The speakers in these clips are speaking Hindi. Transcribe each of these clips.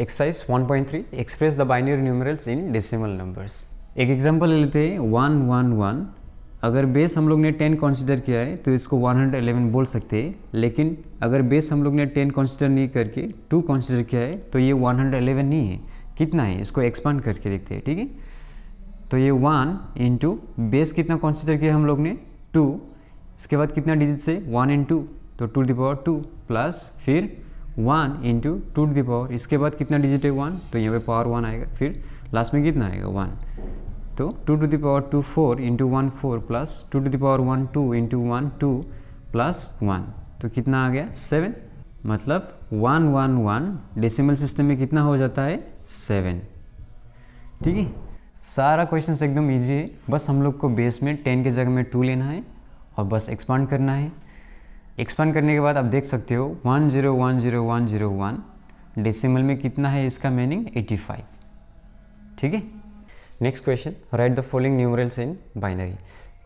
exercise 1.3 express the binary numerals in decimal numbers एक एग्जाम्पल ले लेते हैं वन वन वन अगर बेस हम लोग ने 10 कंसीडर किया है तो इसको 111 बोल सकते हैं लेकिन अगर बेस हम लोग ने 10 कंसीडर नहीं करके 2 कंसीडर किया है तो ये 111 नहीं है कितना है इसको एक्सपांड करके देखते हैं ठीक है तो ये वन इंटू बेस कितना कॉन्सिडर किया हम लोग ने टू इसके बाद कितना डिजिट से वन इंटू तो टू दी टू प्लस फिर one into two to the power इसके बाद कितना डिजिट है वन तो यहाँ पे पावर वन आएगा फिर लास्ट में कितना आएगा वन तो two to the power power two four into one four plus two to the power one two into one two plus one तो कितना आ गया सेवन मतलब one one one decimal system में कितना हो जाता है सेवन ठीक है सारा क्वेश्चन एकदम ईजी है बस हम लोग को बेस में टेन के जगह में टू लेना है और बस एक्सपांड करना है एक्सपांड करने के बाद आप देख सकते हो one zero one zero one zero one decimal में कितना है इसका मीनिंग 85 ठीक है next question right the following numerals in binary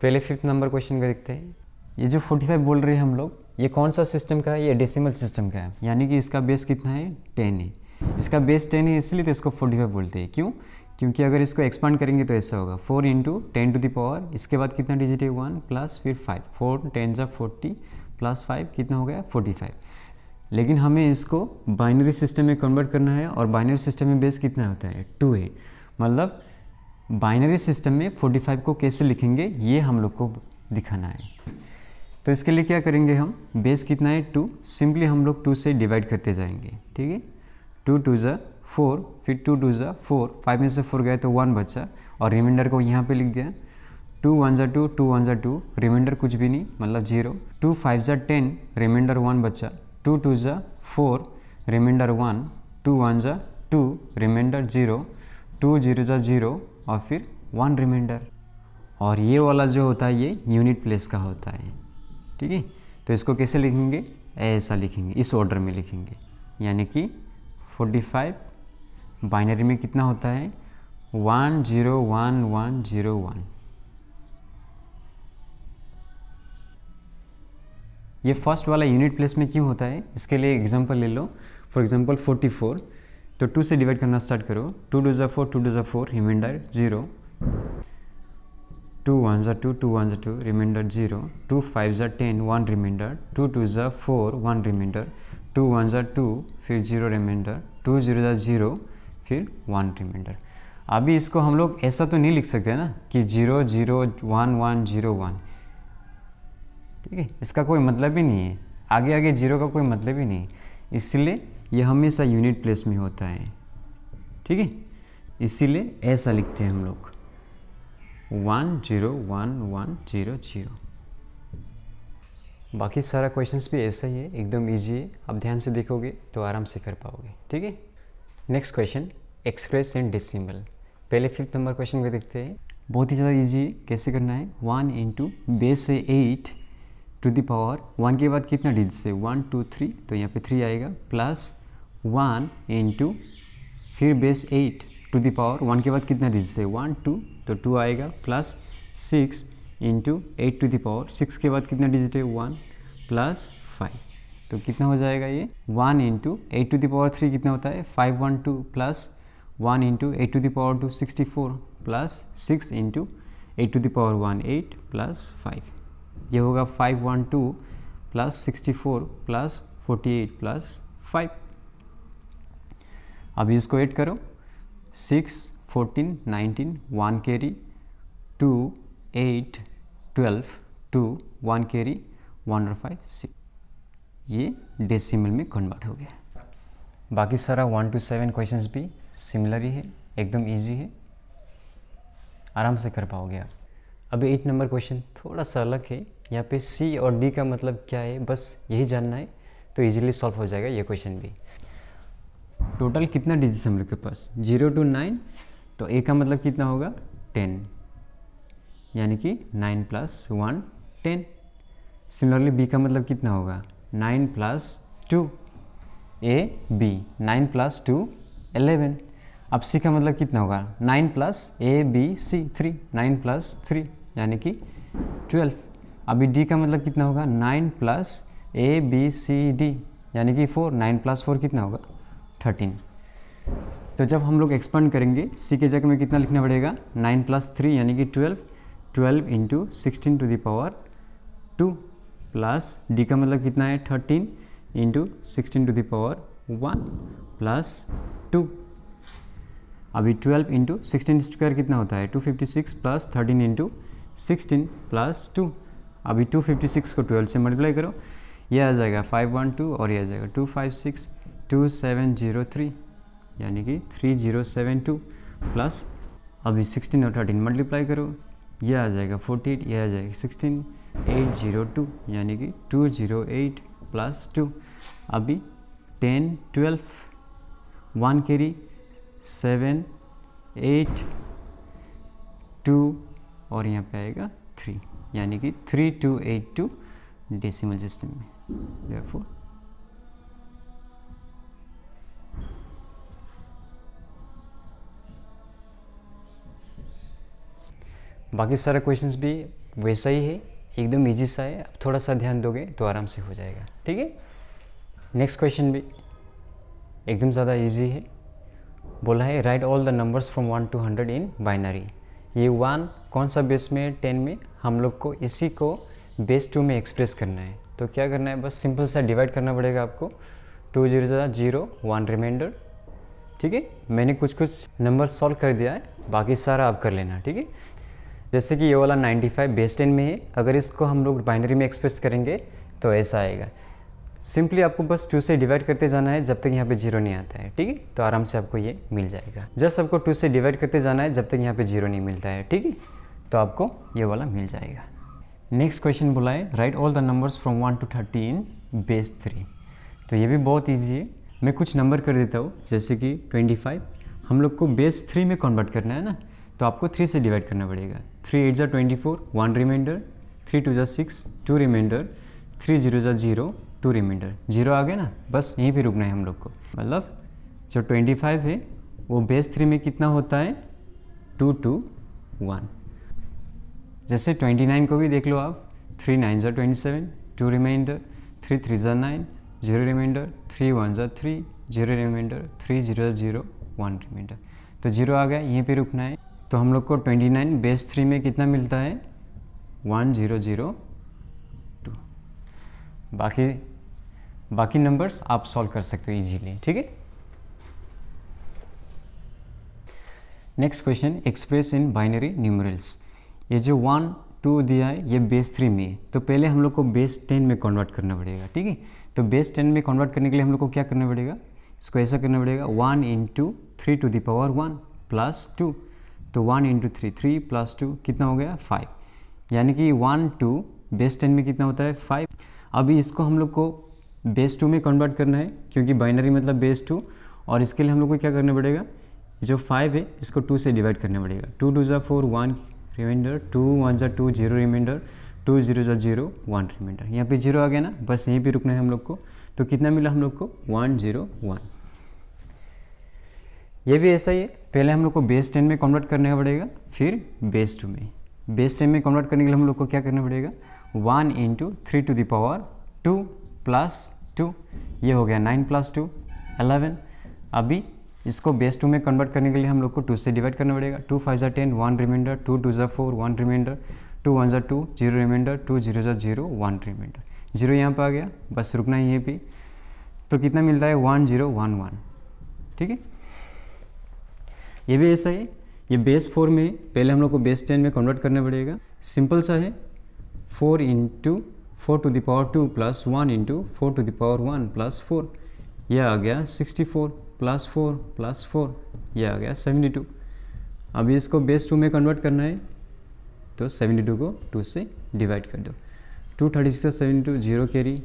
पहले फिफ्थ नंबर क्वेश्चन का देखते हैं ये जो 45 बोल रहे हैं हम लोग ये कौन सा सिस्टम का है ये डेसिमल सिस्टम का है यानी कि इसका बेस कितना है टेन है इसका बेस टेन है इसलिए तो इसको फोर्टी फाइव बोलते हैं क्यों क्योंकि अगर इसको एक्सपांड करेंगे तो ऐसा होगा four into ten two power इसके बाद कितना डिजिट है वन प्लस फिर फाइव फोर टेन जा फोर्टी प्लस फाइव कितना हो गया फोर्टी फाइव लेकिन हमें इसको बाइनरी सिस्टम में कन्वर्ट करना है और बाइनरी सिस्टम में बेस कितना होता है टू है मतलब बाइनरी सिस्टम में फोर्टी फाइव को कैसे लिखेंगे ये हम लोग को दिखाना है तो इसके लिए क्या करेंगे हम बेस कितना है टू सिंपली हम लोग टू से डिवाइड करते जाएंगे ठीक है टू टू ज़ा फोर फिर टू टू ज़ा फोर फाइव में से फोर गए तो वन बचा और रिमाइंडर को यहाँ पे लिख दिया टू वन ज़ा टू टू वन जो टू रिमाइंडर कुछ भी नहीं मतलब जीरो टू फाइव जै टेन रिमाइंडर वन बच्चा टू टू जै four reminder one two one ज़ा two reminder zero two zero ज़ा जीरो और फिर वन रिमाइंडर और ये वाला जो होता है ये यूनिट प्लेस का होता है ठीक है तो इसको कैसे लिखेंगे ऐसा लिखेंगे इस ऑर्डर में लिखेंगे यानी कि 45 बाइनरी में कितना होता है one zero one one zero one ये फर्स्ट वाला यूनिट प्लेस में क्यों होता है इसके लिए एग्जाम्पल ले लो फॉर एग्जाम्पल फोर्टी फोर तो टू से डिवाइड करना स्टार्ट करो टू डू ज़ा फोर टू डू ज़ा four reminder zero two one ज़ा टू टू वन ज़ा two reminder zero two five ज़ा ten one reminder two two ज़ा four one reminder two one ज़ा टू फिर जीरो रिमाइंडर टू जीरो ज़ा जीरो फिर वन रिमाइंडर अभी इसको हम लोग ऐसा तो नहीं लिख सकते ना कि zero zero one one zero one ठीक है इसका कोई मतलब ही नहीं है आगे आगे जीरो का कोई मतलब ही नहीं इसलिए यह हमेशा यूनिट प्लेस में होता है ठीक है इसीलिए ऐसा लिखते हैं हम लोग one zero one one zero zero बाकी सारा क्वेश्चंस भी ऐसा ही है एकदम इजी है आप ध्यान से देखोगे तो आराम से कर पाओगे ठीक है next question express and decimal पहले फिफ्थ नंबर क्वेश्चन को देखते हैं बहुत ही ज़्यादा इजी है कैसे करना है वन इंटू बेस से eight two the power one के बाद कितना डिजिट से वन टू थ्री तो यहाँ पे थ्री आएगा प्लस वन इंटू फिर base eight two the power one के बाद कितना डिजिट से वन टू तो टू आएगा plus six into eight two the power six के बाद कितना डिजिट है वन प्लस फाइव तो कितना हो जाएगा ये one into eight two the power three कितना होता है five one two plus one into eight two the power two sixty four plus six into eight two the power one eight plus five ये होगा five one two plus sixty four plus forty eight plus five अभी इसको ऐड करो six fourteen nineteen one carry two eight twelve two one carry one और फाइव सिक्स ये डेसिमल में कन्वर्ट हो गया बाकी सारा वन टू सेवन क्वेश्चंस भी सिमिलर ही है एकदम इजी है आराम से कर पाओगे आप अभी एट नंबर क्वेश्चन थोड़ा सा अलग है यहाँ पे सी और डी का मतलब क्या है बस यही जानना है तो इजीली सॉल्व हो जाएगा ये क्वेश्चन भी टोटल कितना डिजिट हम लोग के पास जीरो टू नाइन तो ए का मतलब कितना होगा टेन यानी कि nine plus one ten similarly B का मतलब कितना होगा nine plus two A B nine plus two eleven अब सी का मतलब कितना होगा nine plus A B C three nine plus three यानी कि ट्वेल्व अभी डी का मतलब कितना होगा nine plus A B C D यानी कि फोर नाइन प्लस फोर कितना होगा थर्टीन तो जब हम लोग एक्सपेंड करेंगे सी के जगह में कितना लिखना पड़ेगा नाइन प्लस थ्री यानी कि twelve twelve into sixteen two the power two plus D का मतलब कितना है thirteen into sixteen two the power one plus two अभी ट्वेल्व इंटू सिक्सटीन स्क्वायर कितना होता है two fifty six plus thirteen into sixteen plus two अभी 256 को 12 से मल्टीप्लाई करो ये आ जाएगा 512 और ये आ जाएगा 256 2703 यानी कि 3072 प्लस अभी 16 और 13 मल्टीप्लाई करो ये आ जाएगा 48 ये आ जाएगा 16 802 यानी कि 208 प्लस 2 अभी 10 12 one carry seven eight two और यहाँ पे आएगा थ्री यानी कि three two eight two decimal system में फोर बाकी सारा क्वेश्चंस भी वैसा ही है एकदम इजी सा है आप थोड़ा सा ध्यान दोगे तो आराम से हो जाएगा ठीक है नेक्स्ट क्वेश्चन भी एकदम ज़्यादा इजी है बोला है write all the numbers from one to hundred in binary ये वन कौन सा बेस में है टेन में हम लोग को इसी को बेस टू में एक्सप्रेस करना है तो क्या करना है बस सिंपल सा डिवाइड करना पड़ेगा आपको टू जीरो ज़्यादा जीरो वन रिमाइंडर ठीक है मैंने कुछ कुछ नंबर सॉल्व कर दिया है बाकी सारा आप कर लेना ठीक है जैसे कि ये वाला 95 बेस टेन में है अगर इसको हम लोग बाइनरी में एक्सप्रेस करेंगे तो ऐसा आएगा सिंपली आपको बस टू से डिवाइड करते जाना है जब तक यहाँ पे जीरो नहीं आता है ठीक है तो आराम से आपको ये मिल जाएगा जस्ट आपको टू से डिवाइड करते जाना है जब तक यहाँ पे जीरो नहीं मिलता है ठीक है तो आपको ये वाला मिल जाएगा नेक्स्ट क्वेश्चन बोला है write all the numbers from one to thirty in base three तो ये भी बहुत ईजी है मैं कुछ नंबर कर देता हूँ जैसे कि ट्वेंटी फाइव हम लोग को बेस थ्री में कन्वर्ट करना है ना तो आपको थ्री से डिवाइड करना पड़ेगा थ्री एट ज़ा twenty four one reminder three two ज़ा six two reminder three zero ज़ा जीरो टू रिमाइंडर जीरो आ गया ना बस यहीं पे रुकना है हम लोग को मतलब जो ट्वेंटी फाइव है वो बेस थ्री में कितना होता है टू टू वन जैसे ट्वेंटी नाइन को भी देख लो आप थ्री नाइन जो twenty seven two reminder three three जो nine zero reminder three one जो three zero reminder three zero zero one reminder तो जीरो आ गया यहीं पे रुकना है तो हम लोग को ट्वेंटी नाइन बेस थ्री में कितना मिलता है वन जीरो जीरो टू बाकी बाकी नंबर्स आप सॉल्व कर सकते हो इजीली ठीक है next question express in binary numerals ये जो वन टू दिया है ये बेस थ्री में है तो पहले हम लोग को बेस टेन में कन्वर्ट करना पड़ेगा ठीक है तो बेस टेन में कन्वर्ट करने के लिए हम लोग को क्या करना पड़ेगा इसको ऐसा करना पड़ेगा one into three two the power one plus two तो one into three three plus two कितना हो गया फाइव यानी कि वन टू बेस टेन में कितना होता है फाइव अभी इसको हम लोग को बेस टू में कन्वर्ट करना है क्योंकि बाइनरी मतलब बेस टू और इसके लिए हम लोग को क्या करना पड़ेगा जो फाइव है इसको टू से डिवाइड करना पड़ेगा टू टू ज़ा four one reminder two one ज़ा two zero reminder two zero ज़ा जीरो वन रिमाइंडर यहाँ पे जीरो आ गया ना बस यहीं पे रुकना है हम लोग को तो कितना मिला हम लोग को वन जीरो वन ये भी ऐसा ही है पहले हम लोग को बेस टेन में कन्वर्ट करना पड़ेगा फिर बेस टू में बेस टेन में कन्वर्ट करने के लिए हम लोग को क्या करना पड़ेगा one into three two the power two plus two ये हो गया नाइन प्लस टू अलेवन अभी इसको बेस टू में कन्वर्ट करने के लिए हम लोग को टू से डिवाइड करना पड़ेगा टू फाइव ज़ा ten one reminder two two ज़ा four one reminder two one ज़ा two zero reminder two zero ज़ा जीरो वन रिमाइंडर जीरो यहाँ पर आ गया बस रुकना ही है भी तो कितना मिलता है वन जीरो वन वन ठीक है ये भी ऐसा है ये बेस फोर में पहले हम लोग को बेस टेन में कन्वर्ट करना पड़ेगा सिंपल सा है four into four two the power two plus one into four two the power one plus four यह आ गया sixty four plus four plus four यह आ गया टू अभी इसको बेस टू में कन्वर्ट करना है तो टू को टू से डिवाइड कर दो two thirty six seventy two zero carry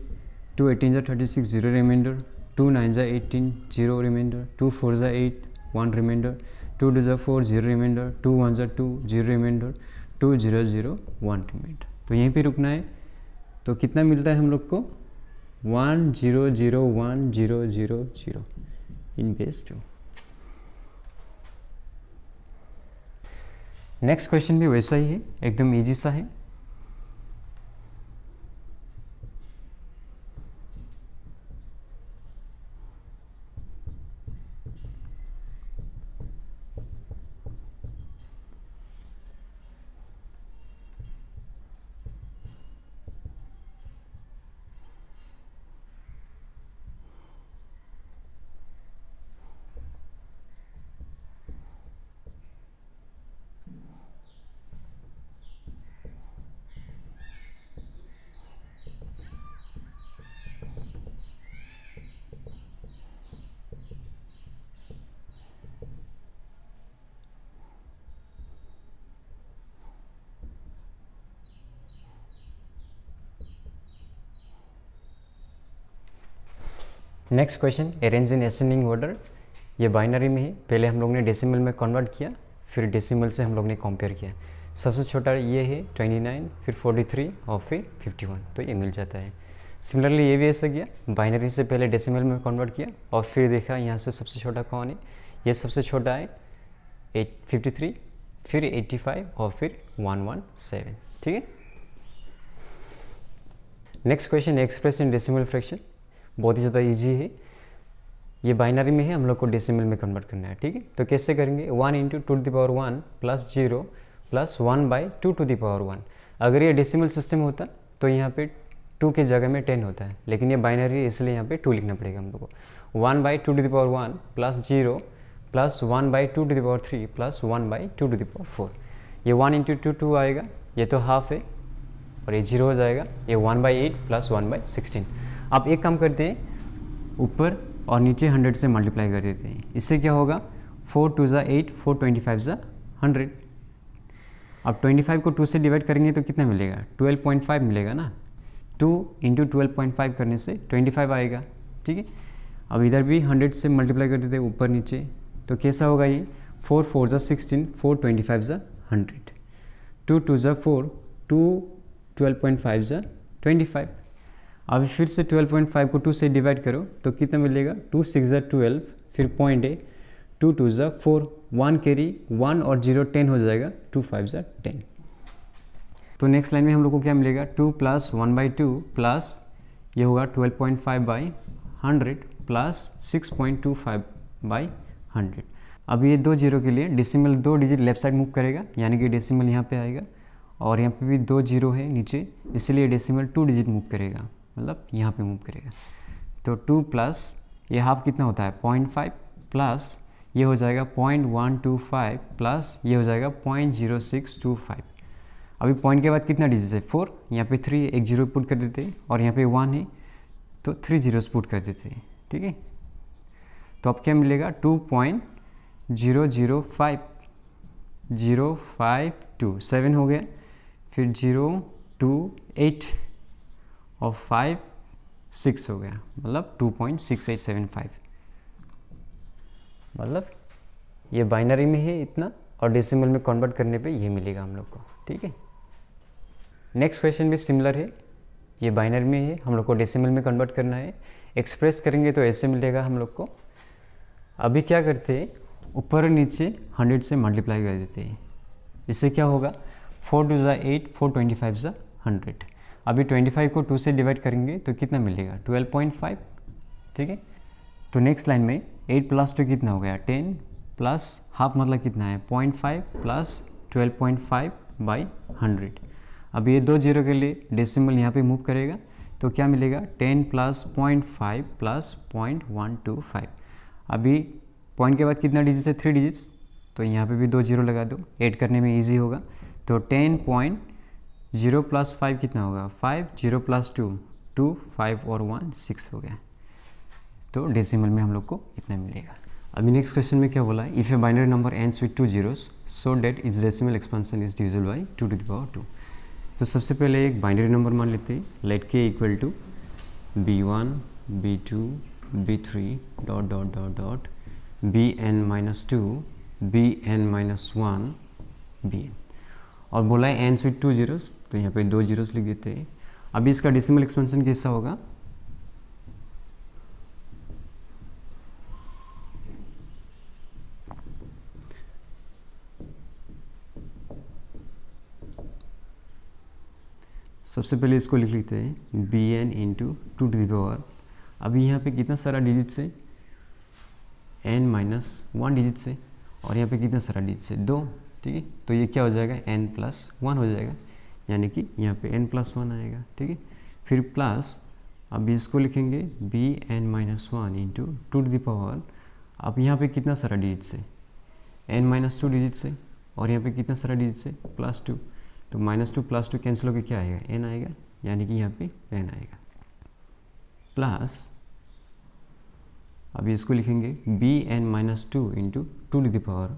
two eighteen are thirty six zero reminder two nine are eighteen zero reminder two four ज़ा eight one reminder two two ज़ा four zero reminder two one ज़ा two zero reminder two zero zero one reminder तो यहीं पर रुकना है तो कितना मिलता है हम लोग को one zero zero one zero zero zero in base two next question भी वैसा ही है एकदम इजी सा है next question arrange in ascending order ये बाइनरी में है पहले हम लोग ने डेसिमल में कन्वर्ट किया फिर डेसिमल से हम लोग ने कंपेयर किया सबसे छोटा ये है 29 फिर 43 और फिर 51 तो ये मिल जाता है सिमिलरली ये भी ऐसा किया बाइनरी से पहले डेसिमल में कन्वर्ट किया और फिर देखा यहाँ से सबसे छोटा कौन है ये सबसे छोटा है एट फिफ्टी थ्री फिर एट्टी फाइव और फिर वन वन सेवन ठीक है next question express in decimal fraction बहुत ही ज़्यादा ईजी है ये बाइनरी में है हम लोग को डेसिमल में कन्वर्ट करना है ठीक है तो कैसे करेंगे one into two the power one plus zero plus one by two to the power one अगर ये डेसिमल सिस्टम होता तो यहाँ पे टू के जगह में टेन होता है लेकिन ये बाइनरी है इसलिए यहाँ पे टू लिखना पड़ेगा हम लोग को one by two to the power one plus zero plus one by two to the power three plus one by two to the power four ये वन इंटू टू टू आएगा ये तो हाफ है और ये जीरो हो जाएगा ये one by eight plus one by sixteen आप एक काम करते हैं ऊपर और नीचे हंड्रेड से मल्टीप्लाई कर देते हैं इससे क्या होगा four two are eight four twenty five are hundred अब ट्वेंटी फाइव को टू से डिवाइड करेंगे तो कितना मिलेगा ट्वेल्व पॉइंट फाइव मिलेगा ना two into twelve point five करने से ट्वेंटी फाइव आएगा ठीक है अब इधर भी हंड्रेड से मल्टीप्लाई कर देते हैं ऊपर नीचे तो कैसा होगा ये four four are sixteen four twenty five are hundred two two ज़ा four two twelve point five ज़ा ट्वेंटी फाइव अभी फिर से 12.5 को 2 से डिवाइड करो तो कितना मिलेगा टू सिक्स ज़ा ट्वेल्व फिर पॉइंट ए टू टू ज़ा फोर वन री वन और जीरो टेन हो जाएगा टू फाइव ज़ा टेन तो नेक्स्ट लाइन में हम लोग को क्या मिलेगा two plus one by two plus ये होगा twelve point five by hundred plus six point two five by hundred अब ये दो जीरो के लिए डेसिमल दो डिजिट लेफ्ट साइड मूव करेगा यानी कि डेसिमल यहाँ पे आएगा और यहाँ पे भी दो जीरो है नीचे इसलिए डेसिमल टू डिजिट मूव करेगा मतलब यहाँ पे मूव करेगा तो टू प्लस ये हाफ कितना होता है पॉइंट फाइव प्लस ये हो जाएगा point one two five plus ये हो जाएगा point zero six two five अभी पॉइंट के बाद कितना डिजिट है फोर यहाँ पे थ्री एक जीरो पुट कर देते हैं और यहाँ पे वन है तो थ्री जीरोस पुट कर देते हैं ठीक है तो अब क्या मिलेगा two point zero zero five zero five two seven हो गया फिर जीरो टू एट और फाइव सिक्स हो गया मतलब two point six eight seven five मतलब ये बाइनरी में है इतना और डेसिमल में कन्वर्ट करने पे ये मिलेगा हम लोग को ठीक है नेक्स्ट क्वेश्चन भी सिमिलर है ये बाइनरी में है हम लोग को डेसिमल में कन्वर्ट करना है एक्सप्रेस करेंगे तो ऐसे मिलेगा हम लोग को अभी क्या करते हैं ऊपर और नीचे हंड्रेड से मल्टीप्लाई कर देते हैं इससे क्या होगा four two are eight four twenty five are hundred अभी 25 को 2 से डिवाइड करेंगे तो कितना मिलेगा 12.5 ठीक है तो नेक्स्ट लाइन में 8 प्लस टू कितना हो गया 10 प्लस हाफ मतलब कितना है 0.5 प्लस ट्वेल्व बाई हंड्रेड अब ये दो जीरो के लिए डेसिमल यहाँ पे मूव करेगा तो क्या मिलेगा 10 plus point five plus point one two five अभी पॉइंट के बाद कितना डिजिट्स है थ्री डिजिट्स तो यहाँ पे भी दो जीरो लगा दो ऐड करने में इजी होगा तो ten point zero plus five कितना होगा five zero plus two two five और वन सिक्स हो गया तो डेसिमल में हम लोग को इतना मिलेगा अभी नेक्स्ट क्वेश्चन में क्या बोला if a binary number ends with two zeros so that its decimal expansion is divisible by two to the power two तो सबसे पहले एक बाइनरी नंबर मान लेते हैं let K equal to B one B two B three dot dot dot dot B N minus two B N minus one B N और बोला है एन स्वीट टू जीरोज तो यहाँ पे दो जीरोस लिख देते हैं अभी इसका डिसिमल एक्सपेंशन कैसा होगा सबसे पहले इसको लिख लेते हैं B N into two to the power अभी यहाँ पे कितना सारा डिजिट से एन माइनस वन डिजिट से और यहाँ पे कितना सारा डिजिट से दो ठीक है तो ये क्या हो जाएगा एन प्लस वन हो जाएगा यानी कि यहाँ पे एन प्लस वन आएगा ठीक है फिर प्लस अब इसको लिखेंगे B N minus one into two the power अब यहाँ पे कितना सारा डिजिट है एन माइनस टू डिजिट से और यहाँ पे कितना सारा डिजिट है प्लस टू तो minus two plus two cancel होकर क्या आएगा एन आएगा यानी कि यहाँ पे एन आएगा प्लस अभी इसको लिखेंगे B N minus two into two to the power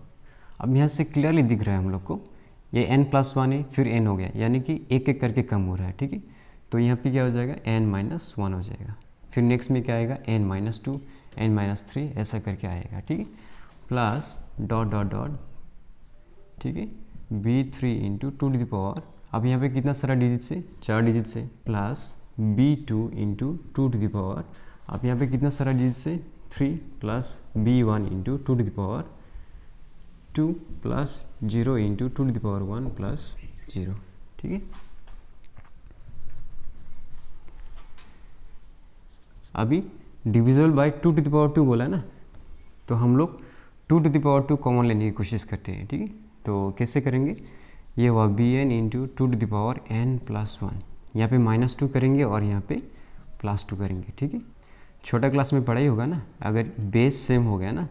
अब यहाँ से क्लियरली दिख रहा है हम लोग को ये एन प्लस वन है फिर एन हो गया यानी कि एक एक करके कम हो रहा है ठीक है तो यहाँ पे क्या हो जाएगा एन माइनस वन हो जाएगा फिर नेक्स्ट में क्या आएगा N minus two N minus three ऐसा करके आएगा ठीक है प्लस डॉट डॉट डॉट ठीक है B three into two to the power अब यहाँ पे कितना सारा डिजिट से चार डिजिट से plus B two into two to the power अब यहाँ पे कितना सारा डिजिट से three plus B one into two to the power two plus zero into two to the power one plus zero ठीक है अभी divisible by two to the power two बोला है ना तो हम लोग two to the power two common लेने की कोशिश करते हैं ठीक है तो कैसे करेंगे ये हुआ B N into two to the power N plus one यहाँ पे माइनस टू करेंगे और यहाँ पे प्लस टू करेंगे ठीक है छोटा क्लास में पढ़ाई होगा ना अगर बेस सेम हो गया ना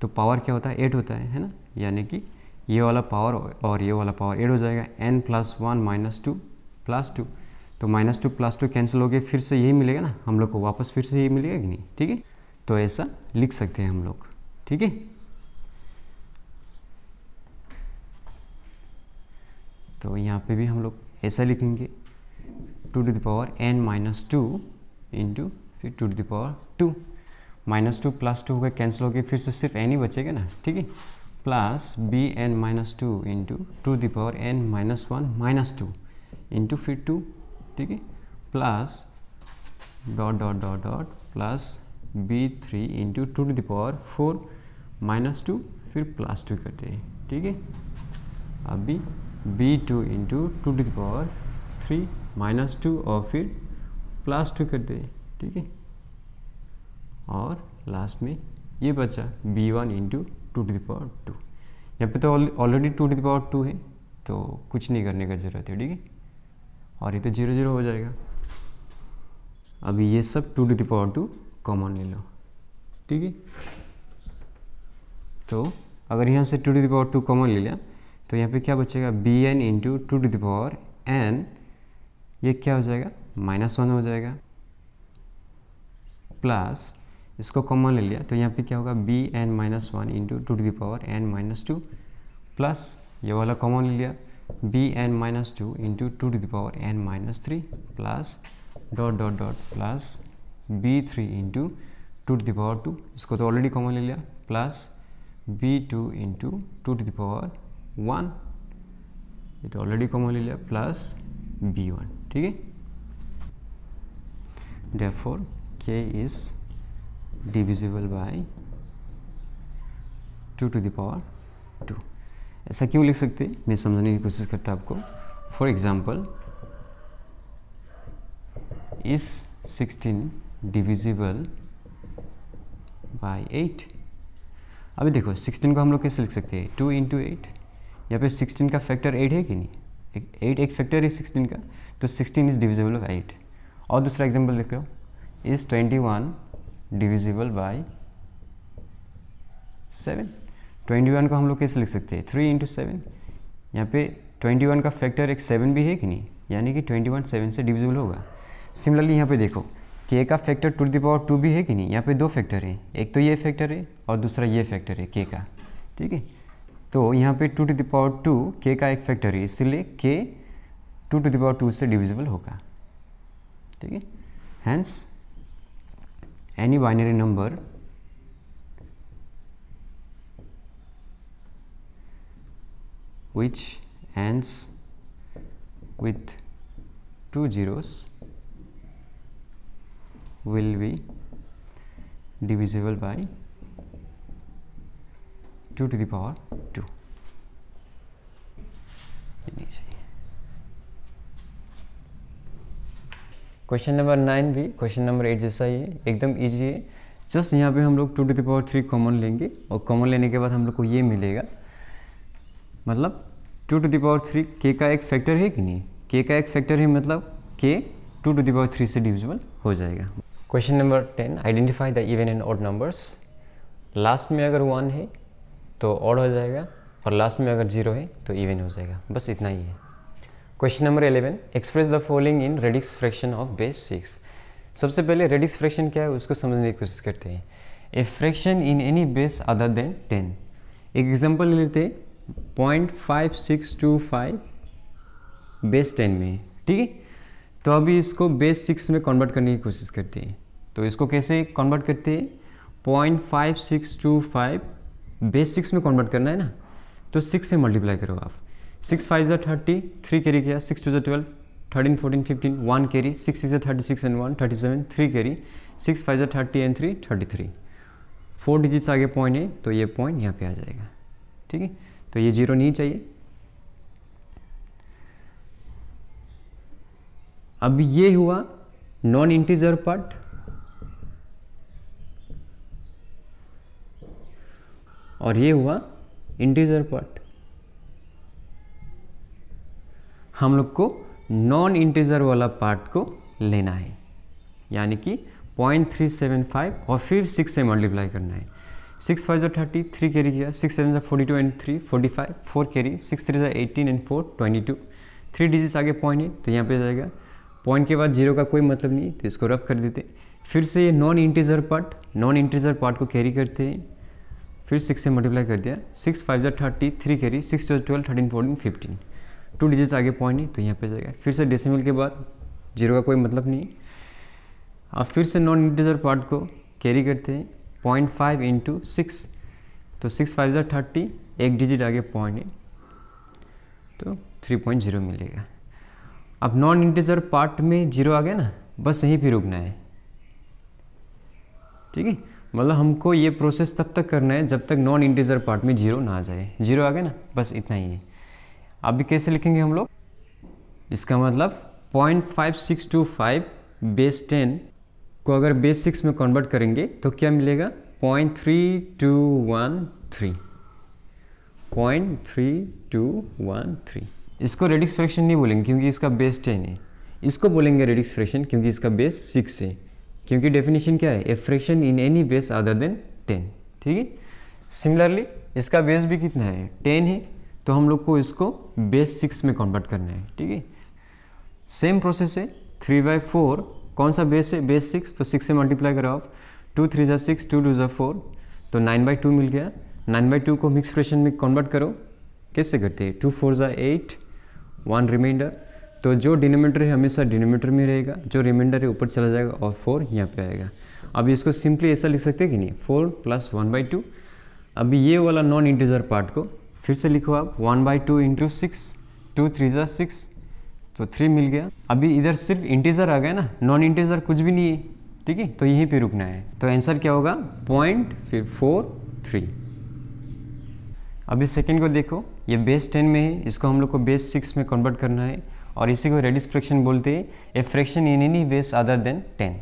तो पावर क्या होता है एट होता है है ना यानी कि ये वाला पावर और ये वाला पावर एड हो जाएगा N plus one minus two plus two तो minus two plus two cancel हो गया फिर से यही मिलेगा ना हम लोग को वापस फिर से यही मिलेगा कि नहीं ठीक है तो ऐसा लिख सकते हैं हम लोग ठीक है तो यहाँ पे भी हम लोग ऐसा लिखेंगे two to the power N minus two into फिर two to the power two minus two plus two होगा कैंसिल हो गया फिर से सिर्फ एन ही बचेगा ना ठीक है plus B N minus two into two the power N minus one minus two into फिर टू ठीक है plus dot dot dot dot plus B three into two to the power four minus two फिर प्लस टू करते हैं ठीक है अभी B two into two to power three minus two और फिर प्लस टू करते हैं ठीक है और लास्ट में ये बचा B one into two to the power two यहाँ पे तो already two to the power two है तो कुछ नहीं करने का ज़रूरत है ठीक है और ये तो जीरो जीरो हो जाएगा अभी ये सब two to the power two common ले लो ठीक है तो अगर यहाँ से two to the power two common ले लिया तो यहाँ पे क्या बचेगा B N into two to the power N ये क्या हो जाएगा माइनस वन हो जाएगा प्लस इसको कॉमन ले लिया तो यहाँ पे क्या होगा B N minus one into two to the power N minus two plus ये वाला कॉमन ले लिया B N minus two into two to the power N minus three plus dot dot dot plus B three into two to the power two इसको तो ऑलरेडी कॉमन ले लिया plus B two into two to the power one ये तो ऑलरेडी कॉमन ले लिया प्लस बी वन ठीक है therefore K is divisible by two to the power two ऐसा क्यों लिख सकते मैं समझने की कोशिश करता आपको फॉर एग्जाम्पल इस 16 डिविजिबल बाई एट अभी देखो 16 को हम लोग कैसे लिख सकते हैं टू इंटू एट या फिर 16 का फैक्टर 8 है कि नहीं एट एक फैक्टर है 16 का तो 16 इज़ डिविजिबल बाई एट और दूसरा एग्जाम्पल लिख लो इस 21 divisible by seven twenty one को हम लोग कैसे लिख सकते हैं थ्री इंटू सेवन यहाँ पे ट्वेंटी वन का फैक्टर एक सेवन भी है कि नहीं यानी कि ट्वेंटी वन सेवन से डिविजिबल होगा सिमिलरली यहाँ पे देखो के का factor two the power two भी है कि नहीं यहाँ पे दो फैक्टर है एक तो ये फैक्टर है और दूसरा ये फैक्टर है के का ठीक है तो यहाँ पे two to the power two K का एक फैक्टर है इसलिए K two to the power two से डिविजिबल होगा ठीक है hence any binary number which ends with two zeros will be divisible by 2 to the power 2 question number nine भी क्वेश्चन नंबर एट जैसा ही है एकदम ईजी है जस्ट यहाँ पे हम लोग two to the power three common लेंगे और कॉमन लेने के बाद हम लोग को ये मिलेगा मतलब two to the power three K का एक फैक्टर है कि नहीं के का एक फैक्टर है मतलब K two to the power three से डिविजिबल हो जाएगा question number ten identify the even and odd numbers last में अगर वन है तो ऑड हो जाएगा और लास्ट में अगर जीरो है तो इवन हो जाएगा बस इतना ही है question number 11 express the following in radix fraction of base six सबसे पहले रेडिक्स फ्रैक्शन क्या है उसको समझने की कोशिश करते हैं a fraction in any base other than ten एक एग्जाम्पल ले लेते हैं point five six two five base ten में ठीक है तो अभी इसको बेस सिक्स में कन्वर्ट करने की कोशिश करते हैं तो इसको कैसे कन्वर्ट करते हैं point five six two five base six में कन्वर्ट करना है ना तो सिक्स से मल्टीप्लाई करो आप सिक्स फाइव ज़ा थर्टी थ्री कैरी किया six two are twelve thirteen fourteen fifteen one carry six is a thirty six and one thirty seven three carry six five ज़ा thirty and three thirty three four digits आगे पॉइंट है तो ये पॉइंट यहाँ पे आ जाएगा ठीक है तो ये जीरो नहीं चाहिए अब ये हुआ नॉन इंटीजर पार्ट और ये हुआ इंटीजर पार्ट हम लोग को नॉन इंटीजर वाला पार्ट को लेना है यानी कि 0.375 और फिर सिक्स से मल्टीप्लाई करना है सिक्स फाइव जो थर्टी थ्री कैरी किया सिक्स सेवन जो forty two and three forty five four carry six three जो eighteen and four twenty two three digits आगे पॉइंट है तो यहाँ पे जाएगा पॉइंट के बाद जीरो का कोई मतलब नहीं तो इसको रफ कर देते फिर से ये non integer part non integer part को कैरी करते हैं फिर सिक्स से मल्टीप्लाई कर दिया सिक्स फाइव जो थर्टी थ्री कैरी सिक्स जो twelve thirteen fourteen fifteen two digits आगे नहीं तो यहाँ पे जाएगा फिर से डेसिमल के बाद जीरो का कोई मतलब नहीं अब फिर से नॉन इंटीजर पार्ट को कैरी करते हैं पॉइंट फाइव इंटू सिक्स तो सिक्स फाइव ज़ा थर्टी एक डिजिट आगे पॉइंट तो थ्री पॉइंट जीरो मिलेगा अब नॉन इंटीजर पार्ट में जीरो आ गया ना बस यहीं पे रुकना है ठीक है मतलब हमको ये प्रोसेस तब तक करना है जब तक नॉन इंटीजर पार्ट में जीरो ना आ जाए जीरो आ गया ना बस इतना ही है अभी कैसे लिखेंगे हम लोग इसका मतलब point five six two five base ten को अगर बेस सिक्स में कन्वर्ट करेंगे तो क्या मिलेगा point three two one three point three two one three इसको रेडिक्स फ्रैक्शन नहीं बोलेंगे क्योंकि इसका बेस टेन है इसको बोलेंगे रेडिक्स फ्रैक्शन क्योंकि इसका बेस सिक्स है क्योंकि डेफिनेशन क्या है a fraction in any base other than ten ठीक है सिमिलरली इसका बेस भी कितना है टेन है तो हम लोग को इसको बेस सिक्स में कन्वर्ट करना है ठीक है सेम प्रोसेस है थ्री बाई फोर कौन सा बेस है बेस सिक्स तो सिक्स से मल्टीप्लाई करो आप टू थ्री ज़ा सिक्स टू टू ज़ा फोर तो नाइन बाई टू मिल गया नाइन बाई टू को मिक्स फ्रेशन में कन्वर्ट करो कैसे करते हैं टू फोर ज़ा एट वन रिमाइंडर तो जो डिनोमीटर है हमेशा डिनोमीटर में रहेगा जो रिमाइंडर है ऊपर चला जाएगा और फोर यहाँ पे आएगा अभी इसको सिंपली ऐसा लिख सकते हैं कि नहीं four plus one by two अभी ये वाला नॉन इंटीजर पार्ट को फिर से लिखो आप one by two into six two three ज़ा सिक्स तो थ्री मिल गया अभी इधर सिर्फ इंटीजर आ गया ना नॉन इंटीजर कुछ भी नहीं है ठीक है तो यहीं पे रुकना है तो आंसर क्या होगा पॉइंट फिर फोर थ्री अभी सेकेंड को देखो ये बेस टेन में है इसको हम लोग को बेस सिक्स में कन्वर्ट करना है और इसी को रेडिस फ्रैक्शन बोलते हैं a fraction in any base other than ten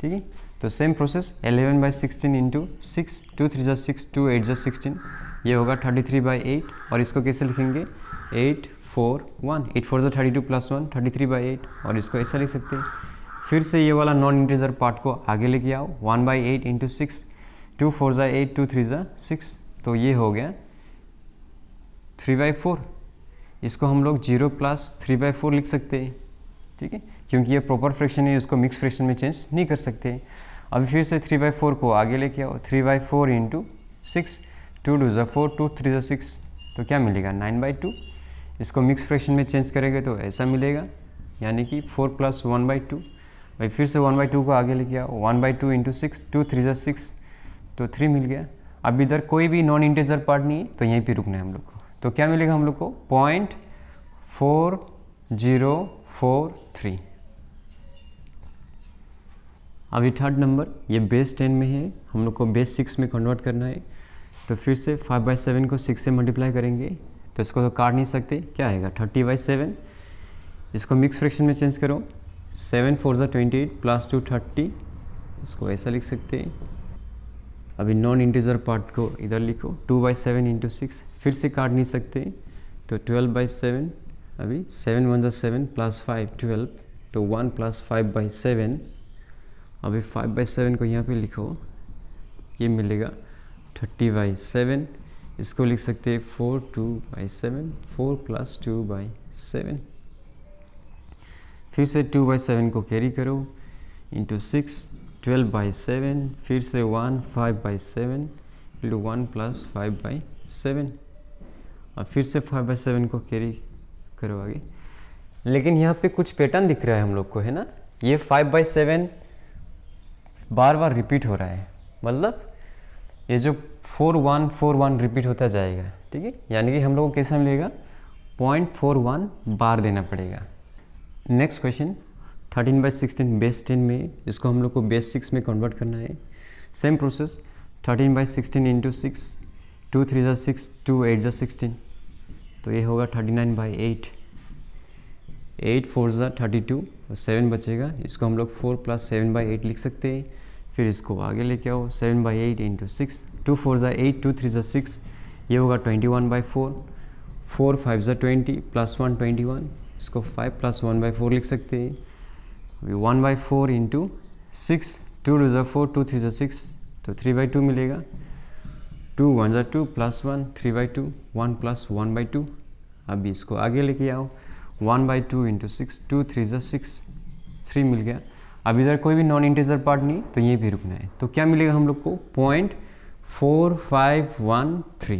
ठीक है तो same process eleven by sixteen into six two three जो सिक्स टू एट जो सिक्सटीन ये होगा थर्टी थ्री बाई एट और इसको कैसे लिखेंगे eight four one eight four जो thirty two plus one thirty three by eight और इसको ऐसा लिख सकते हैं फिर से ये वाला नॉन इंटीजर पार्ट को आगे लेके आओ one by eight into six two four ज़ा एट टू थ्री ज़ा सिक्स तो ये हो गया थ्री बाई फोर इसको हम लोग zero plus three by four लिख सकते हैं ठीक है क्योंकि ये प्रॉपर फ्रैक्शन है इसको मिक्स फ्रैक्शन में चेंज नहीं कर सकते अभी फिर से थ्री बाई फोर को आगे लेके आओ three by four into six two two ज़ा फोर टू थ्री ज़ा सिक्स तो क्या मिलेगा नाइन बाई टू इसको मिक्स फ्रैक्शन में चेंज करेंगे तो ऐसा मिलेगा यानी कि four plus one by two भाई फिर से वन बाई टू को आगे लेके गया one by two into six two three ज़ा सिक्स तो थ्री मिल गया अब इधर कोई भी नॉन इंटीजर पार्ट नहीं है तो यहीं पे रुकना है हम लोग को तो क्या मिलेगा हम लोग को point four zero four three अभी थर्ड नंबर ये बेस टेन में है हम लोग को बेस सिक्स में कन्वर्ट करना है तो फिर से फाइव बाई सेवन को सिक्स से मल्टीप्लाई करेंगे तो इसको तो काट नहीं सकते क्या आएगा थर्टी बाई सेवन इसको मिक्स फ्रैक्शन में चेंज करो सेवन फोर ज़ा twenty eight plus two thirty इसको ऐसा लिख सकते हैं अभी नॉन इंटीजर पार्ट को इधर लिखो two by seven into six फिर से काट नहीं सकते तो ट्वेल्व बाई सेवन अभी सेवन वन ज़ा सेवन प्लस फाइव ट्वेल्व तो one plus five by seven अभी फाइव बाई सेवन को यहाँ पे लिखो ये मिलेगा थर्टी बाई सेवन इसको लिख सकते हैं four two by seven four plus two by seven फिर से टू बाई सेवन को कैरी करो into six twelve by seven फिर से one five by seven into one plus five by seven और फिर से फाइव बाई सेवन को कैरी करो आगे लेकिन यहाँ पे कुछ पैटर्न दिख रहा है हम लोग को है ना ये फाइव बाई सेवन बार बार रिपीट हो रहा है मतलब ये जो four one four one repeat होता जाएगा ठीक है यानी कि हम लोग को कैसा मिलेगा पॉइंट फोर वन बार देना पड़ेगा next question thirteen by sixteen base ten में इसको हम लोग को बेस सिक्स में कन्वर्ट करना है same process thirteen by sixteen into six two three ज़ा सिक्स टू एट ज़ा सिक्सटीन तो ये होगा thirty nine by eight eight four ज़ा थर्टी टू और सेवन बचेगा इसको हम लोग four plus seven by eight लिख सकते हैं फिर इसको आगे लेके आओ seven by eight into six two four ज़ा एट टू थ्री ज़ा सिक्स ये होगा twenty one by four four five ज़ा twenty plus one twenty one इसको five plus one by four लिख सकते हैं अभी one by four into six two two ज़ा फोर टू थ्री ज़ा सिक्स तो थ्री बाई टू मिलेगा टू वन ज़ा two plus one three by two one plus one by two अभी इसको आगे लेके आओ one by two into six two three ज़ा सिक्स थ्री मिल गया अब इधर कोई भी नॉन इंटीजर पार्ट नहीं तो यहीं पे रुकना है तो क्या मिलेगा हम लोग को point four five one three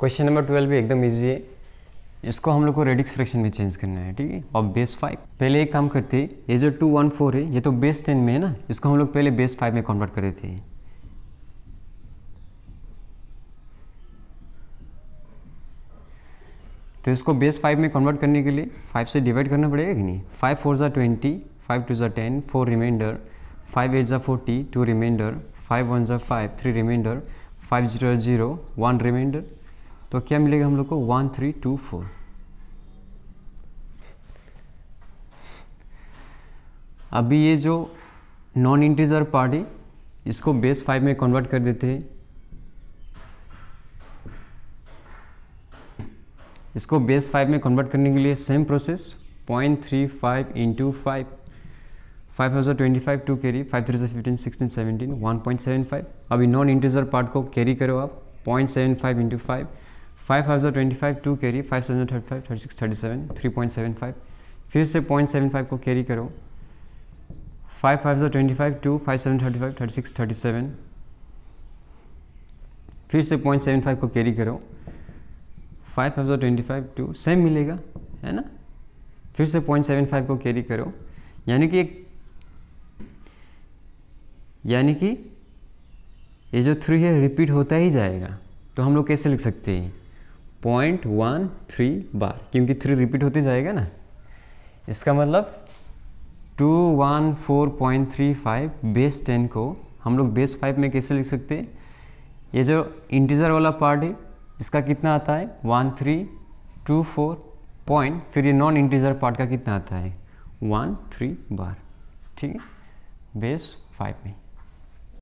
question number twelve भी एकदम ईजी है इसको हम लोग को रेडिक्स फ्रैक्शन में चेंज करना है ठीक है और बेस फाइव पहले एक काम करते ये जो टू वन फोर है ये तो बेस टेन में है ना इसको हम लोग पहले बेस फाइव में कन्वर्ट करते थे तो इसको बेस फाइव में कन्वर्ट करने के लिए फाइव से डिवाइड करना पड़ेगा कि नहीं फाइव फोर ज़ा ट्वेंटी फाइव टू ज़ा ten four remainder five eight ज़ा forty two remainder five one ज़ा five three remainder five zero zero one reminder तो क्या मिलेगा हम लोग को वन थ्री टू फोर अभी ये जो नॉन इंटीजर पार्टी इसको बेस फाइव में कन्वर्ट कर देते हैं इसको बेस फाइव में कन्वर्ट करने के लिए same process point three five into five five हज़ार twenty five two carry five three fifteen sixteen seventeen one point seven five अभी नॉन इंटीजर पार्ट को कैरी करो आप point seven five into five five हज़ार twenty five two carry five seven thirty five thirty six thirty seven three point seven five फिर से पॉइंट सेवन फाइव को कैरी करो फाइव फाइव ज़ार twenty five to five seven thirty five thirty six thirty seven फिर से पॉइंट सेवन फाइव को कैरी करो five five twenty five two same मिलेगा है ना फिर से पॉइंट सेवन फाइव को कैरी करो यानी कि एक यानी कि ये जो थ्री है रिपीट होता ही जाएगा तो हम लोग कैसे लिख सकते हैं पॉइंट वन थ्री बार क्योंकि थ्री रिपीट होते जाएगा ना इसका मतलब two one four point three five base ten को हम लोग बेस फाइव में कैसे लिख सकते हैं ये जो इंटीजर वाला पार्ट है जिसका कितना आता है one three two four point फिर ये नॉन इंटीजर पार्ट का कितना आता है वन थ्री बार ठीक है बेस फाइव में